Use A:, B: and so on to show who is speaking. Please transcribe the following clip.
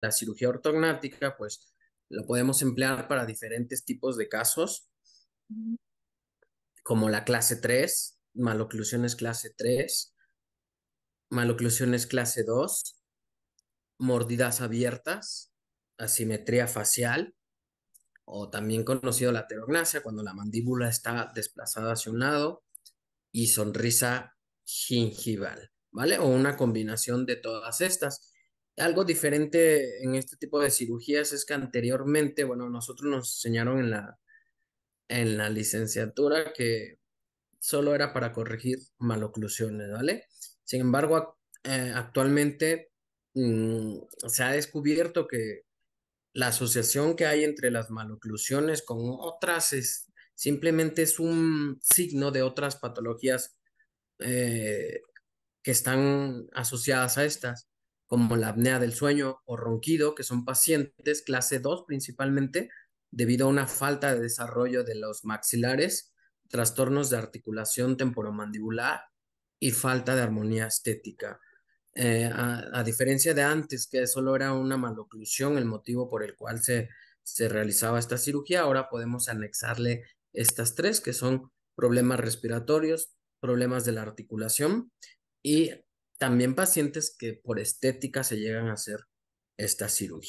A: la cirugía ortognática, pues lo podemos emplear para diferentes tipos de casos, como la clase 3, maloclusiones clase 3, maloclusiones clase 2, mordidas abiertas, asimetría facial, o también conocido la cuando la mandíbula está desplazada hacia un lado, y sonrisa gingival, ¿vale? O una combinación de todas estas. Algo diferente en este tipo de cirugías es que anteriormente, bueno, nosotros nos enseñaron en la, en la licenciatura que solo era para corregir maloclusiones, ¿vale? Sin embargo, eh, actualmente mm, se ha descubierto que la asociación que hay entre las maloclusiones con otras es, simplemente es un signo de otras patologías eh, que están asociadas a estas como la apnea del sueño o ronquido, que son pacientes clase 2 principalmente, debido a una falta de desarrollo de los maxilares, trastornos de articulación temporomandibular y falta de armonía estética. Eh, a, diferencia de antes, que solo era una maloclusión el motivo por el cual se, se realizaba esta cirugía, ahora podemos anexarle estas tres, que son problemas respiratorios, problemas de la articulación y también pacientes que por estética se llegan a hacer esta
B: cirugía.